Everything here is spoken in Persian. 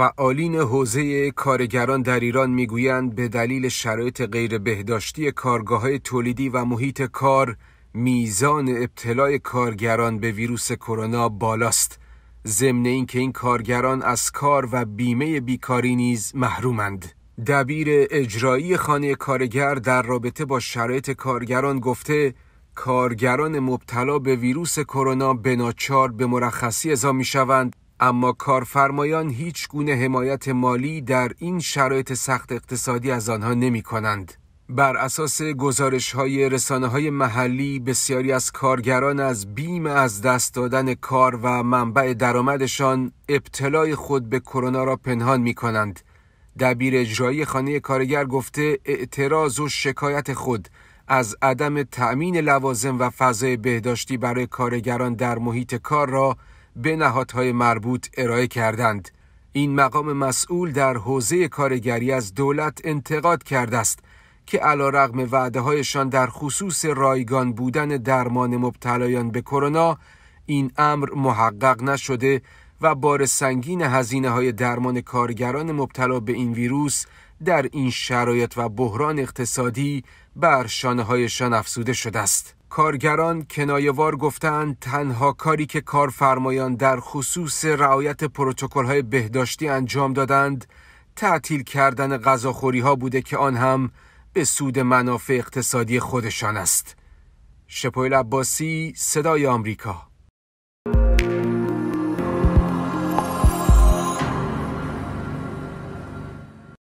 فعالین حوزه کارگران در ایران میگویند به دلیل شرایط غیر بهداشتی کارگاه های تولیدی و محیط کار میزان ابتلای کارگران به ویروس کرونا بالاست ضمن اینکه این کارگران از کار و بیمه بیکاری نیز محرومند دبیر اجرایی خانه کارگر در رابطه با شرایط کارگران گفته کارگران مبتلا به ویروس کرونا به ناچار به مرخصی اعزام می شوند اما کارفرمایان هیچ گونه حمایت مالی در این شرایط سخت اقتصادی از آنها نمی کنند. بر اساس گزارش های رسانه های محلی بسیاری از کارگران از بیم از دست دادن کار و منبع درآمدشان ابتلای خود به کرونا را پنهان می کنند. دبیر اجرایی خانه کارگر گفته اعتراض و شکایت خود از عدم تأمین لوازم و فضای بهداشتی برای کارگران در محیط کار را به نهادهای مربوط ارائه کردند این مقام مسئول در حوزه کارگری از دولت انتقاد کرده است که علا رغم وعده هایشان در خصوص رایگان بودن درمان مبتلایان به کرونا این امر محقق نشده و بار سنگین هزینه های درمان کارگران مبتلا به این ویروس در این شرایط و بحران اقتصادی بر شانه هایشان افزوده شده است. کارگران کنایوار گفتند تنها کاری که کارفرمایان در خصوص رعایت های بهداشتی انجام دادند تعطیل کردن غذاخوری ها بوده که آن هم به سود منافع اقتصادی خودشان است. شپایل عباسی صدای آمریکا